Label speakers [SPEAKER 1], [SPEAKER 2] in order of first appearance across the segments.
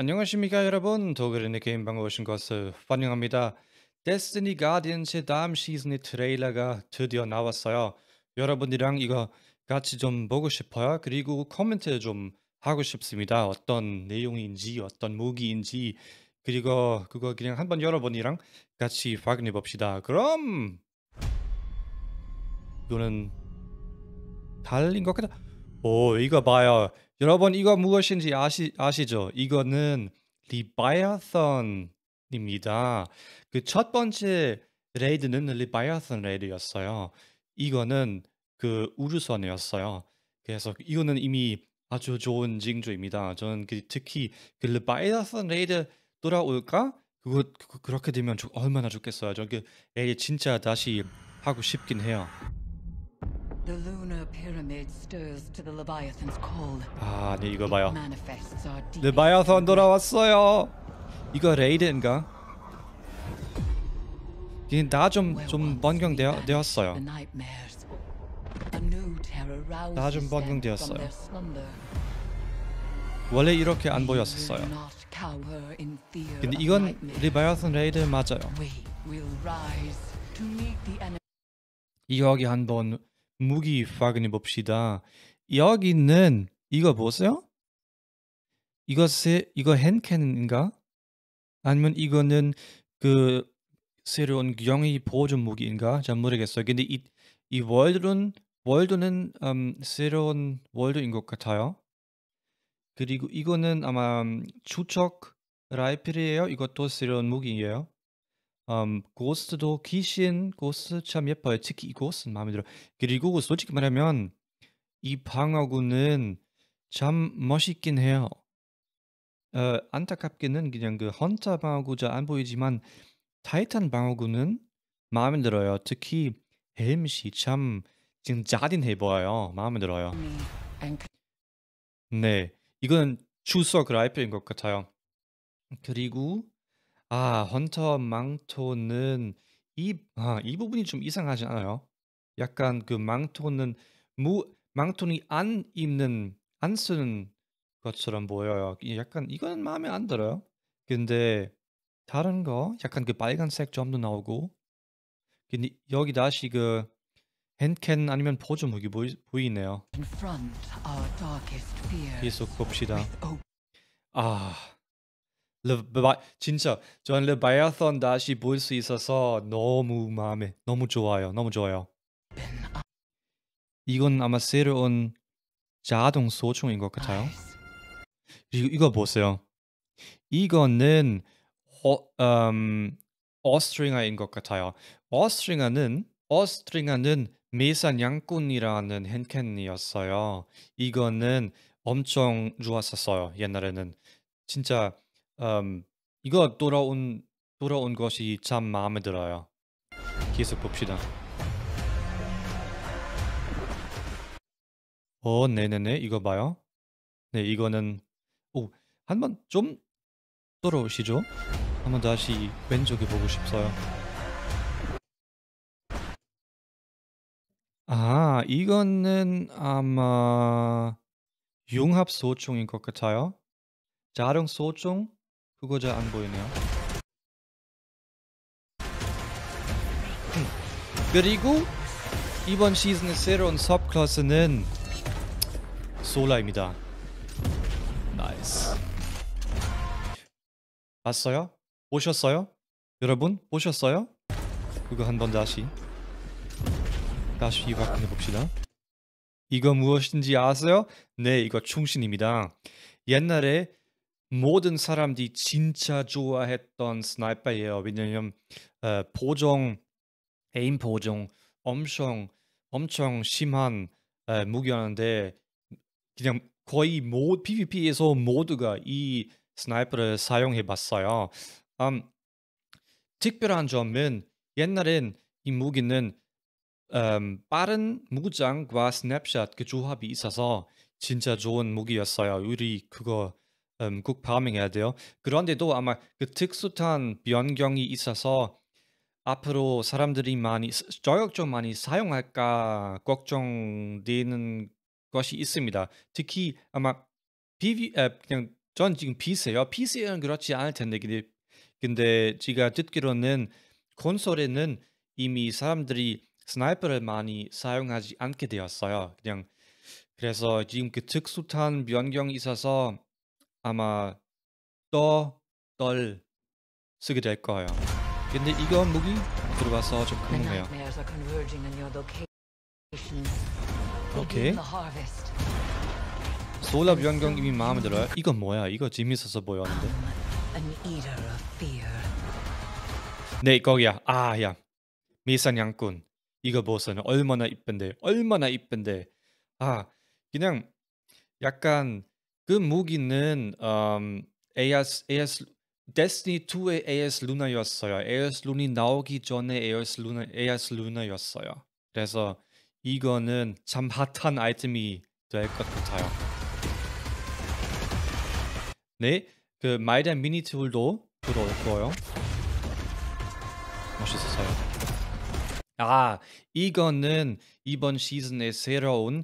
[SPEAKER 1] 안녕하십니까 여러분 도그린의 게임 방에 오신 것을 환영합니다. 데스티니 가디언즈 다음 시즌의 트레일러가 드디어 나왔어요. 여러분이랑 이거 같이 좀 보고 싶어요. 그리고 코멘트 좀 하고 싶습니다. 어떤 내용인지 어떤 무기인지 그리고 그거 그냥 한번 여러분이랑 같이 확인해 봅시다. 그럼 이거는 달린 것 같다. 오 이거 봐요. 여러분 이거 무엇인지 아시, 아시죠? 이거는 리바이아선입니다. 그 첫 번째 레이드는 리바이아선 레이드였어요. 이거는 그 우주선이었어요. 그래서 이거는 이미 아주 좋은 징조입니다. 저는 그 특히 그 리바이아선 레이드 돌아올까? 그거 그, 그렇게 되면 얼마나 좋겠어요. 저그 레이 진짜 다시 하고 싶긴 해요. The lunar pyramid stirs to the Leviathan's call. 아, 아 이거 봐요. 레바야선 돌아왔어요. 이거 레이드인가? 이게 나좀좀 번경되어 되었어요. 나좀 번경되었어요. 원래 이렇게 안 보였었어요. 근데 이건 리바이어슨 레이드 맞아요. 이 여기 한번 무기 확인해 봅시다. 여기는 이거 보세요. 이것에 이거 헨켄인가? 아니면 이거는 그 새로운 영이 보존 무기인가? 잘 모르겠어요. 근데 이, 이 월드는 월드는 음, 새로운 월드인 것 같아요. 그리고 이거는 아마 추적 라이플이에요. 이것도 새로운 무기예요. 음, 고스트도 귀신 고스트 참 예뻐요. 특히 이 고스트는 마음에 들어. 그리고 솔직히 말하면 이 방어구는 참 멋있긴 해요. 어, 안타깝게는 그냥 그 헌터 방어구자 안 보이지만 타이탄 방어구는 마음에 들어요. 특히 헬멧이 참 지금 자딘해 보여요. 마음에 들어요. 네, 네. 이건 주석 라이프인 것 같아요. 그리고 아 헌터 망토는 이아이 아, 부분이 좀 이상하지 않아요? 약간 그 망토는 무 망토니 안 입는 안 쓰는 것처럼 보여요. 약간 이거는 마음에 안 들어요. 근데 다른 거 약간 그 빨간색 점도 나오고 근데 여기 다시 그 핸캔 아니면 보조무기 보이 보이네요. c o n f r 계속 봅시다. 아. 진짜 저는 레바이야선 다시 볼 수 있어서 너무 마음에 너무 좋아요. 너무 좋아요. 아. 이건 아마 새로운 자동 소총인 것 같아요. 그리고 이거 보세요. 이거는 어, 음, 스트링아인것 같아요. 어스트링아는 어스트링아는 메산양꾼이라는 헨켄이었어요. 이거는 엄청 좋았었어요. 옛날에는 진짜 음, 이거 돌아온 돌아온 것이 참 마음에 들어요. 계속 봅시다. 어, 네네네, 이거 봐요. 네, 이거는 오, 한번 좀 돌아오시죠. 한번 다시 왼쪽에 보고 싶어요. 아, 이거는 아마 융합 소총인 것 같아요. 자동 소총 그거 잘 안 보이네요. 그리고 이번 시즌의 새로운 섭클래스는 솔라입니다. 나이스. 봤어요? 보셨어요? 여러분 보셨어요? 그거 한번 다시 다시 확인해 봅시다. 이거 무엇인지 아세요? 네, 이거 충신입니다. 옛날에 모든 사람들이 진짜 좋아했던 스나이퍼예요. 왜냐면 어, 보정, 에임 보정 엄청 엄청 심한 어, 무기였는데 그냥 거의 모, PVP에서 모두가 이 스나이퍼를 사용해봤어요. 음, 특별한 점은 옛날엔 이 무기는 음, 빠른 무장과 스냅샷 그 조합이 있어서 진짜 좋은 무기였어요. 우리 그거 음, 꼭 파밍해야 돼요. 그런데도 아마 그특수한 변경이 있어서 앞으로 사람들이 많이 저역 좀 많이 사용할까 걱정되는 것이 있습니다. 특히 아마 PV 에, 그냥 전 지금 PC요. PC는 그렇지 않을 텐데 근데 근데 제가 듣기로는 콘솔에는 이미 사람들이 스나이퍼를 많이 사용하지 않게 되었어요. 그냥 그래서 지금 그특수한 변경이 있어서 아마 떠떨 쓰게 될 거예요. 근데 이건 무기 들어와서 좀 궁금해요. 오케이. 소라 변경 이미 마음에 들어요. 이건 뭐야? 이거 재밌어서 보였는데. 네, 거기야. 아, 야. 미산양꾼. 이거 보세요. 얼마나 이쁜데. 얼마나 이쁜데. 아, 그냥 약간 그 무기는 음, AS, AS 데스니 2의 AS 루나였어요. AS 룬이 나오기 전에 AS 루나 AS 루나였어요. 그래서 이거는 참 핫한 아이템이 될 것 같아요. 네, 그 마이덴 미니 툴도 들어올거요 멋있었어요. 아, 이거는 이번 시즌에 새로운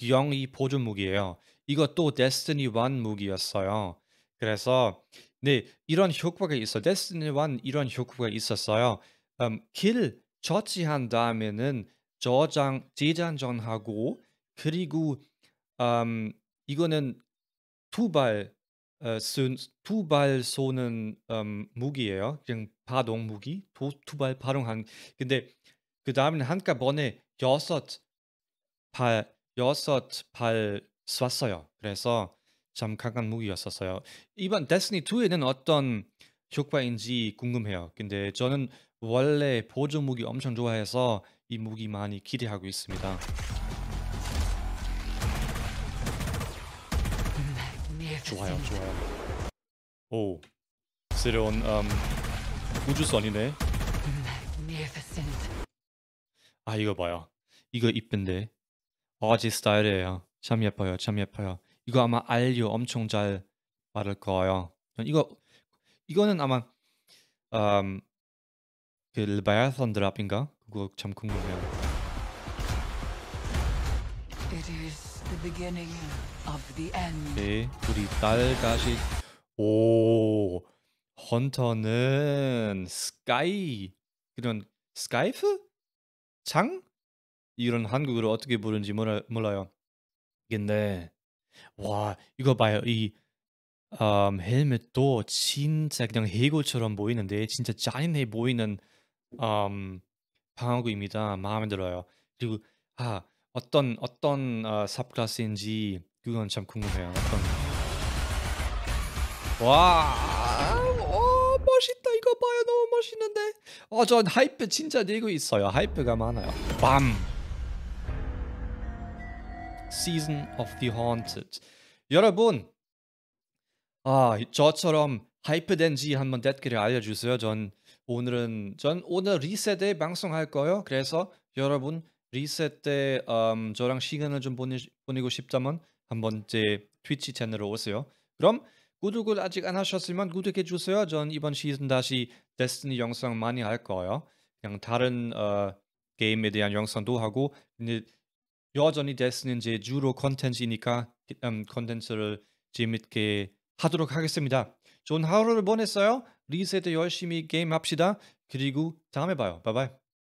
[SPEAKER 1] 영이 보조무기예요. 이것도 데스티니 1 무기였어요. 그래서 네 이런 효과가 있어. 데스티니 1 이런 효과가 있었어요. 음, 킬 처치한 다음에는 저장 재장전하고 그리고 음, 이거는 두발 어, 두발 쏘는 음, 무기예요. 그냥 파동 무기 두발 파동한 근데 그 다음에 한꺼번에 여섯 발 여섯 발 쐈어요. 그래서 참 강한 무기였었어요. 이번 데스니 2에는 어떤 효과인지 궁금해요. 근데 저는 원래 보조 무기 엄청 좋아해서 이 무기 많이 기대하고 있습니다. 좋아요, 좋아요. 오, 새로운 음, 우주선이네. 아 이거 봐요. 이거 이쁜데. 어지 스타일이에요. 참 예뻐요. 참 예뻐요. 이거 아마 알류 엄청 잘 말할 거예요. 이거 이거는 아마 음, 그레바야선 드랍인가? 그거 참 궁금해요. 네, 우리 딸 다시 오 헌터는 스카이 이런 스카이프 장 이런 한국어를 어떻게 부르는지 몰라, 몰라요. 근데 와 이거 봐요. 이 음, 헬멧도 진짜 그냥 해골처럼 보이는데 진짜 잔인해 보이는 음, 방어구입니다. 마음에 들어요. 그리고 아 어떤 어떤 어, 삽클라스인지 그건 참 궁금해요. 어떤 와 어, 멋있다 이거 봐요 너무 멋있는데 어전 하이프 진짜 늘고 있어요. 하이프가 많아요. 밤 Season of the Haunted. 여러분, 아 저처럼 하이프된지 한번 댓글을 알려주세요. 전 오늘은 전 오늘 리셋에 방송할 거요. 예 그래서 여러분 리셋 때 음, 저랑 시간을 좀 보내, 보내고 싶다면 한 번 제 트위치 채널에 오세요. 그럼 구독을 아직 안 하셨으면 구독해 주세요. 전 이번 시즌 다시 데스티니 영상 많이 할 거예요. 그냥 다른 어, 게임에 대한 영상도 하고 근데 여전히 데스는 제 주로 컨텐츠니까 이 음, 컨텐츠를 재밌게 하도록 하겠습니다. 좋은 하루를 보냈어요. 리셋 열심히 게임합시다. 그리고 다음에 봐요. 바이바이.